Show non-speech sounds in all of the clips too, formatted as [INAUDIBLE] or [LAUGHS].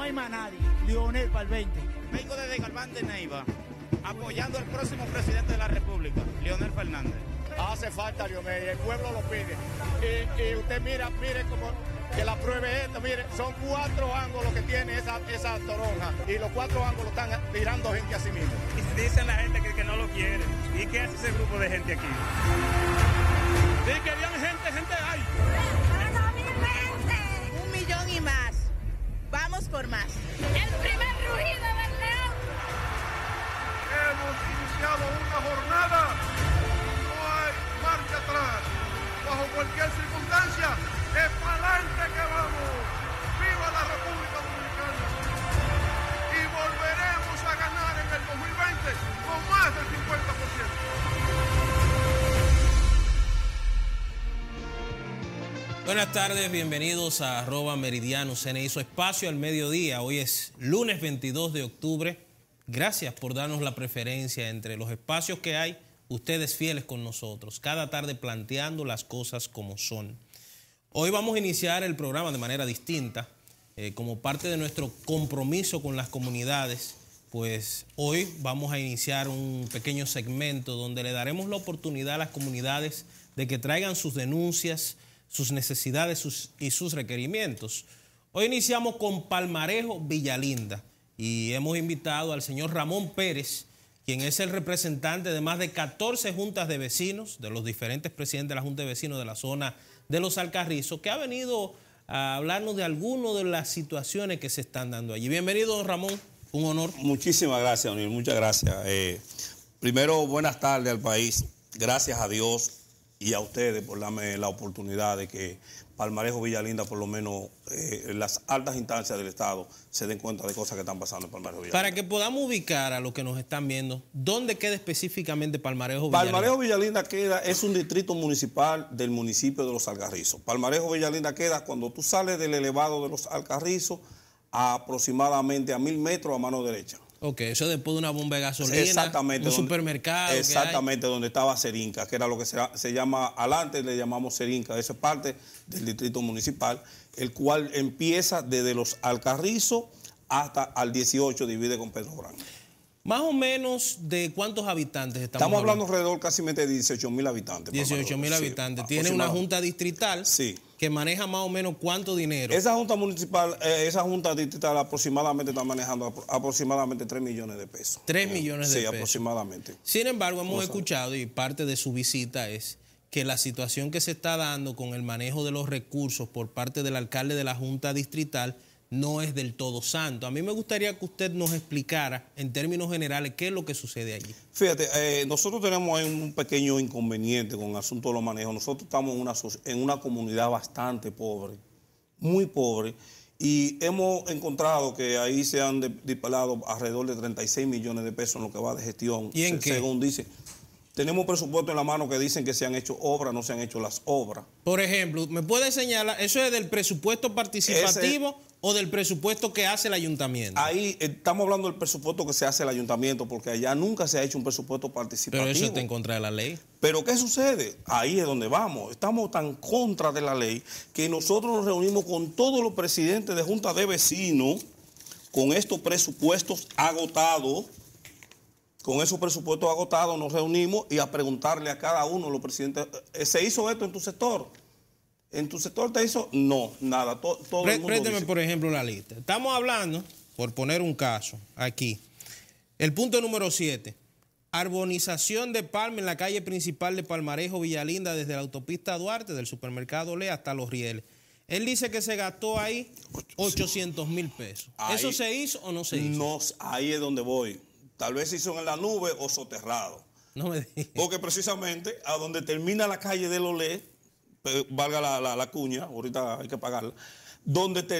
No hay más nadie. Lionel para Vengo desde Galván de Neiva, apoyando al próximo presidente de la República, Leonel Fernández. Hace falta Lionel, el pueblo lo pide. Y, usted mira, mire como que la pruebe esto, mire, son cuatro ángulos que tiene esa, esa toronja y los cuatro ángulos están tirando gente a sí mismo. Y dicen la gente que, no lo quiere. ¿Y qué hace ese grupo de gente aquí? Sí, que gente, gente hay. por más El primer rugido del león. Hemos iniciado una jornada. No hay marcha atrás. Bajo cualquier circunstancia, es para adelante que vamos. ¡Viva la República Dominicana! Y volveremos a ganar en el 2020 con más del 50%. Buenas tardes, bienvenidos a arroba meridiano CNI, su espacio al mediodía. Hoy es lunes 22 de octubre. Gracias por darnos la preferencia entre los espacios que hay, ustedes fieles con nosotros, cada tarde planteando las cosas como son. Hoy vamos a iniciar el programa de manera distinta, eh, como parte de nuestro compromiso con las comunidades pues hoy vamos a iniciar un pequeño segmento donde le daremos la oportunidad a las comunidades de que traigan sus denuncias, sus necesidades y sus requerimientos. Hoy iniciamos con Palmarejo Villalinda y hemos invitado al señor Ramón Pérez, quien es el representante de más de 14 juntas de vecinos, de los diferentes presidentes de la Junta de Vecinos de la zona de los Alcarrizos, que ha venido a hablarnos de algunas de las situaciones que se están dando allí. Bienvenido, Ramón, un honor. Muchísimas gracias, Daniel. muchas gracias. Eh, primero, buenas tardes al país, gracias a Dios y a ustedes por darme la oportunidad de que Palmarejo Villalinda, por lo menos en eh, las altas instancias del Estado, se den cuenta de cosas que están pasando en Palmarejo Villalinda. Para que podamos ubicar a los que nos están viendo, ¿dónde queda específicamente Palmarejo Villalinda? Palmarejo Villalinda queda, es un distrito municipal del municipio de Los Algarrizos. Palmarejo Villalinda queda cuando tú sales del elevado de Los Alcarrizos a aproximadamente a mil metros a mano derecha. Ok, eso después de una bomba de gasolina, exactamente, un supermercado. Exactamente, donde estaba Serinca, que era lo que se, se llama, adelante le llamamos Serinca, eso es parte del distrito municipal, el cual empieza desde los Alcarrizos hasta al 18, divide con Pedro Branco. Más o menos de cuántos habitantes estamos, hablando? Estamos hablando alrededor casi de 18 mil habitantes. 18 mil habitantes. Ah, Tiene una junta distrital. Sí que maneja más o menos cuánto dinero. Esa Junta Municipal, eh, esa Junta Distrital aproximadamente está manejando aproximadamente 3 millones de pesos. 3 millones de pesos. Sí, aproximadamente. Sin embargo, hemos escuchado y parte de su visita es que la situación que se está dando con el manejo de los recursos por parte del alcalde de la Junta Distrital no es del todo santo. A mí me gustaría que usted nos explicara en términos generales qué es lo que sucede allí. Fíjate, eh, nosotros tenemos un pequeño inconveniente con el asunto de los manejos. Nosotros estamos en una, comunidad bastante pobre, muy pobre, y hemos encontrado que ahí se han disparado alrededor de 36 millones de pesos en lo que va de gestión. ¿Y en qué? Según dice, tenemos un presupuesto en la mano que dicen que se han hecho obras, no se han hecho las obras. Por ejemplo, ¿me puede señalar, eso es del presupuesto participativo o del presupuesto que hace el ayuntamiento? Ahí eh, estamos hablando del presupuesto que se hace el ayuntamiento, porque allá nunca se ha hecho un presupuesto participativo. Pero eso está en contra de la ley. Pero ¿qué sucede? Ahí es donde vamos. Estamos tan contra de la ley que nosotros nos reunimos con todos los presidentes de junta de vecinos con estos presupuestos agotados con esos presupuestos agotados nos reunimos y a preguntarle a cada uno, los presidentes, eh, ¿se hizo esto en tu sector? ¿En tu sector te hizo? No, nada. Todo, por ejemplo, la lista. Estamos hablando, por poner un caso, aquí. El punto número 7. Arbonización de palma en la calle principal de Palmarejo, Villalinda, desde la autopista Duarte, del supermercado Le hasta Los Rieles. Él dice que se gastó ahí 800 mil pesos. ¿Eso se hizo o no se hizo? No, ahí es donde voy. Tal vez si son en la nube o soterrado. No me digas. Porque precisamente a donde termina la calle de Lolé, valga la, cuña, ahorita hay que pagarla, donde,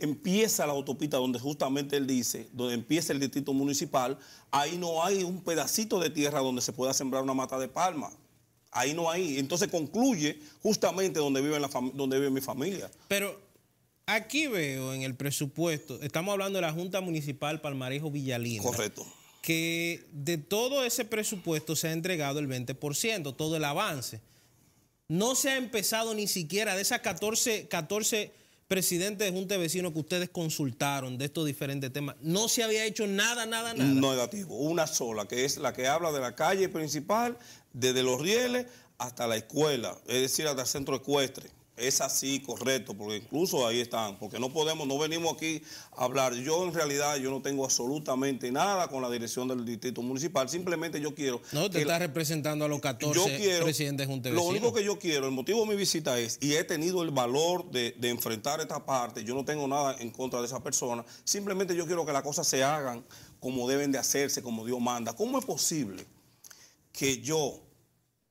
empieza la autopista, donde justamente él dice, donde empieza el distrito municipal, ahí no hay un pedacito de tierra donde se pueda sembrar una mata de palma. Ahí no hay. Entonces concluye justamente donde vive, donde vive mi familia. Pero aquí veo en el presupuesto, estamos hablando de la Junta Municipal Palmarejo Villalina. Correcto que de todo ese presupuesto se ha entregado el 20%, todo el avance. No se ha empezado ni siquiera de esas 14, presidentes de Junta de Vecinos que ustedes consultaron de estos diferentes temas, no se había hecho nada, nada, nada. Negativo, una sola, que es la que habla de la calle principal, desde los rieles hasta la escuela, es decir, hasta el centro ecuestre. Es así, correcto, porque incluso ahí están, porque no podemos, no venimos aquí a hablar. Yo en realidad yo no tengo absolutamente nada con la dirección del distrito municipal, simplemente yo quiero... No, te estás representando a los 14 yo quiero, presidentes Lo único que yo quiero, el motivo de mi visita es, y he tenido el valor de, de enfrentar esta parte, yo no tengo nada en contra de esa persona, simplemente yo quiero que las cosas se hagan como deben de hacerse, como Dios manda. ¿Cómo es posible que yo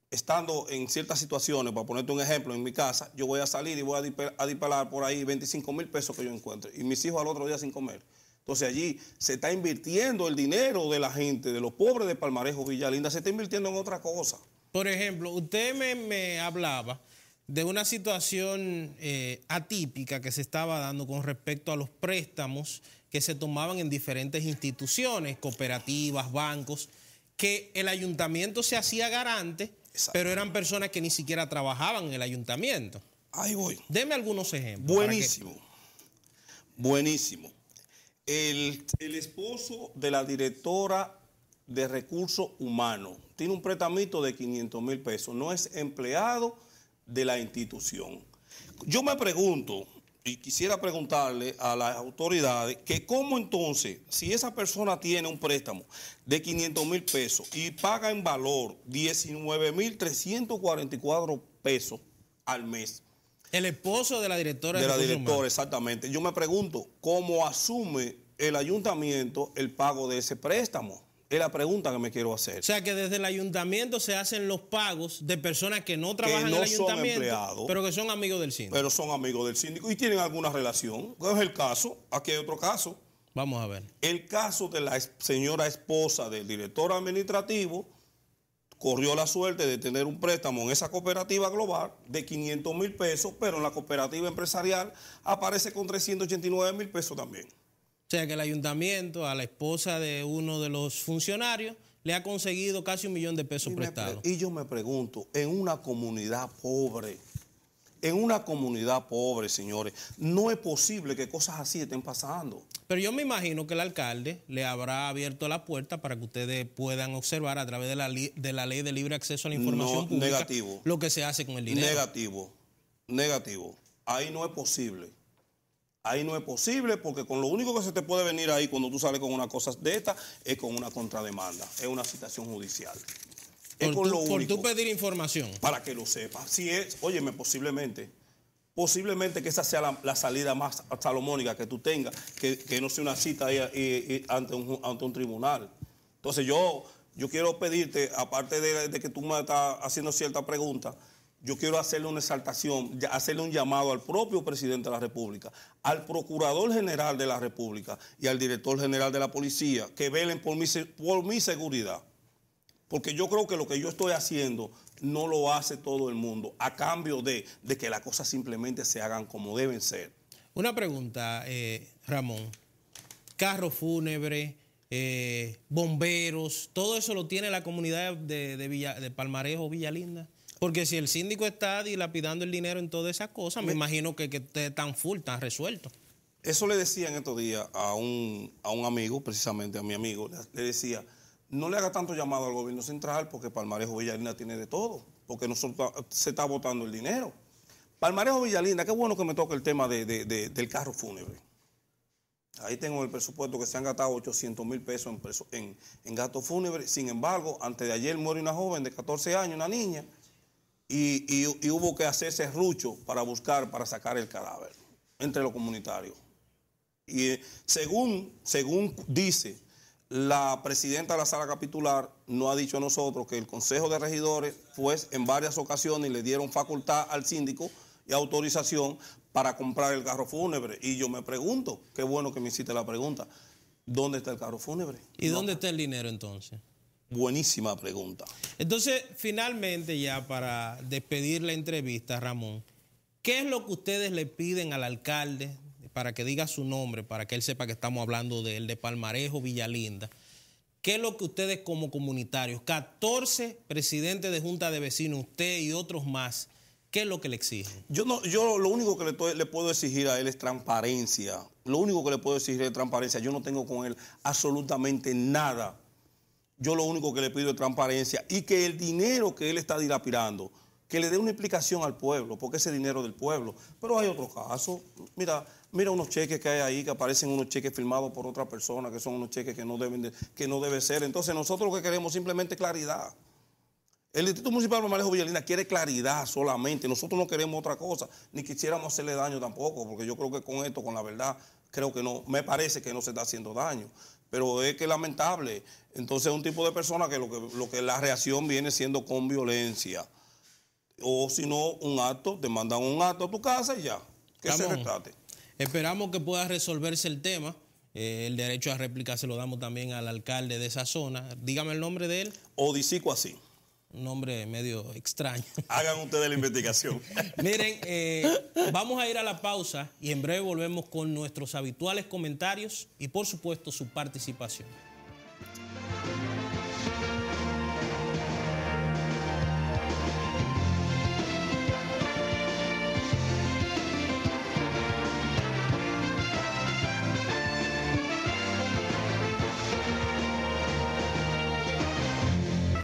estando en ciertas situaciones, para ponerte un ejemplo, en mi casa, yo voy a salir y voy a, disparar, por ahí 25 mil pesos que yo encuentre y mis hijos al otro día sin comer. Entonces allí se está invirtiendo el dinero de la gente, de los pobres de Palmarejo Villalinda, se está invirtiendo en otra cosa. Por ejemplo, usted me, hablaba de una situación eh, atípica que se estaba dando con respecto a los préstamos que se tomaban en diferentes instituciones, cooperativas, bancos, que el ayuntamiento se hacía garante pero eran personas que ni siquiera trabajaban en el ayuntamiento. Ahí voy. Deme algunos ejemplos. Buenísimo. Buenísimo. El, el esposo de la directora de recursos humanos tiene un pretamito de 500 mil pesos. No es empleado de la institución. Yo me pregunto, y quisiera preguntarle a las autoridades que cómo entonces, si esa persona tiene un préstamo de 500 mil pesos y paga en valor 19 mil 344 pesos al mes. El esposo de la directora. De la directora, exactamente. Yo me pregunto, ¿cómo asume el ayuntamiento el pago de ese préstamo? Es la pregunta que me quiero hacer. O sea, que desde el ayuntamiento se hacen los pagos de personas que no trabajan en el ayuntamiento, pero que son amigos del síndico. Pero son amigos del síndico y tienen alguna relación. ¿Cuál es el caso? Aquí hay otro caso. Vamos a ver. El caso de la señora esposa del director administrativo corrió la suerte de tener un préstamo en esa cooperativa global de 500 mil pesos, pero en la cooperativa empresarial aparece con 389 mil pesos también. O sea que el ayuntamiento, a la esposa de uno de los funcionarios, le ha conseguido casi un millón de pesos prestados. Y yo me pregunto, en una comunidad pobre, en una comunidad pobre, señores, no es posible que cosas así estén pasando. Pero yo me imagino que el alcalde le habrá abierto la puerta para que ustedes puedan observar a través de la, de la ley de libre acceso a la información pública lo que se hace con el dinero. Negativo, negativo. Ahí no es posible. Ahí no es posible porque con lo único que se te puede venir ahí cuando tú sales con una cosa de esta es con una contrademanda, es una citación judicial. Es por, tú, por pedir información. Para que lo sepas. Si es, óyeme, posiblemente posiblemente que esa sea la, salida más salomónica que tú tengas, que, no sea una cita ahí, ante, un, tribunal. Entonces yo, yo quiero pedirte, aparte de, de que tú me estás haciendo cierta pregunta, yo quiero hacerle una exaltación, hacerle un llamado al propio presidente de la República, al procurador general de la República y al director general de la policía que velen por mi, seguridad. Porque yo creo que lo que yo estoy haciendo no lo hace todo el mundo, a cambio de, que las cosas simplemente se hagan como deben ser. Una pregunta, eh, Ramón. Carro fúnebre, eh, bomberos, todo eso lo tiene la comunidad de, Villa, de Palmarejo, Villalinda. Porque si el síndico está dilapidando el dinero en todas esas cosas, me, eh. imagino que, que esté tan full, tan resuelto. Eso le decía en estos días a un, a un amigo, precisamente a mi amigo, le decía, no le haga tanto llamado al gobierno central porque Palmarejo Villalina tiene de todo, porque nosotros se está votando el dinero. Palmarejo Villalina, qué bueno que me toque el tema del carro fúnebre. Ahí tengo el presupuesto que se han gastado 800 mil pesos en, en, en gastos fúnebres. Sin embargo, antes de ayer muere una joven de 14 años, una niña, y, hubo que hacer rucho para buscar, para sacar el cadáver entre los comunitarios. Y eh, según, según dice la presidenta de la sala capitular, no ha dicho a nosotros que el Consejo de Regidores, pues en varias ocasiones le dieron facultad al síndico y autorización para comprar el carro fúnebre. Y yo me pregunto, qué bueno que me hiciste la pregunta, ¿dónde está el carro fúnebre? ¿Y dónde está el dinero entonces? Buenísima pregunta. Entonces, finalmente ya para despedir la entrevista, Ramón, ¿qué es lo que ustedes le piden al alcalde para que diga su nombre, para que él sepa que estamos hablando de él, de Palmarejo, Villalinda? ¿Qué es lo que ustedes como comunitarios, 14 presidentes de junta de vecinos, usted y otros más, ¿Qué es lo que le exigen? Yo, no, yo lo único que le, puedo exigir a él es transparencia. Lo único que le puedo exigir es transparencia. Yo no tengo con él absolutamente nada yo lo único que le pido es transparencia y que el dinero que él está dilapidando, que le dé una explicación al pueblo, porque ese dinero del pueblo. Pero hay otro caso. Mira, mira unos cheques que hay ahí, que aparecen unos cheques firmados por otra persona, que son unos cheques que no deben que no debe ser. Entonces nosotros lo que queremos simplemente claridad. El Instituto Municipal de Manejo Villalina quiere claridad solamente. Nosotros no queremos otra cosa, ni quisiéramos hacerle daño tampoco, porque yo creo que con esto, con la verdad, creo que no, me parece que no se está haciendo daño pero es que lamentable. Entonces es un tipo de persona que lo que, la reacción viene siendo con violencia. O si no, un acto, te mandan un acto a tu casa y ya, que se retrate. Esperamos que pueda resolverse el tema. Eh, el derecho a réplica se lo damos también al alcalde de esa zona. Dígame el nombre de él. Odisico así un nombre medio extraño. [LAUGHS] Hagan ustedes la investigación. [LAUGHS] Miren, eh, vamos a ir a la pausa y en breve volvemos con nuestros habituales comentarios y por supuesto su participación.